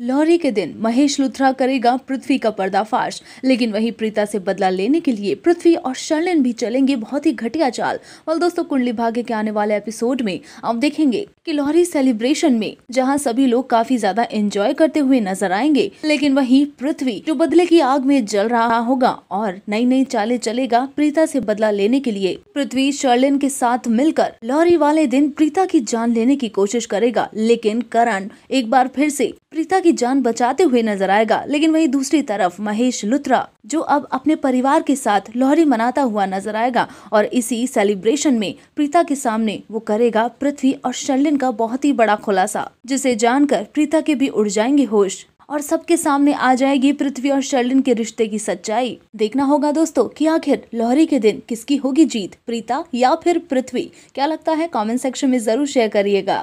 lorry के दिन महेश लुथरा करेगा पृथ्वी का पर्दाफाश लेकिन वहीं प्रीता से बदला लेने के लिए पृथ्वी और शर्लिन भी चलेंगे बहुत ही घटिया चाल वाल दोस्तों कुंडली भाग्य के आने वाले एपिसोड में आप देखेंगे किलोरी सेलिब्रेशन में जहां सभी लोग काफी ज्यादा एंजॉय करते हुए नजर आएंगे लेकिन वहीं पृथ्वी जो बदले की आग में जल रहा होगा और नई नई चाले चलेगा प्रीता से बदला लेने के लिए पृथ्वी शर्लिन के साथ मिलकर लोहरी वाले दिन प्रीता की जान लेने की कोशिश करेगा लेकिन करण एक बार फिर से प्रीता की जान बचाते हुए नजर आएगा लेकिन वही दूसरी तरफ महेश लुथरा जो अब अपने परिवार के साथ लोहरी मनाता हुआ नजर आएगा और इसी सेलिब्रेशन में प्रीता के सामने वो करेगा पृथ्वी और शर्लिन एक्सीडेंट का बहुत ही बड़ा खुलासा जिसे जानकर प्रीता के भी उड़ जाएंगे होश और सबके सामने आ जाएगी पृथ्वी और शर्लिन के रिश्ते की सच्चाई देखना होगा दोस्तों कि आखिर लोहरी के दिन किसकी होगी जीत प्रीता या फिर पृथ्वी क्या लगता है कमेंट सेक्शन में जरूर शेयर करिएगा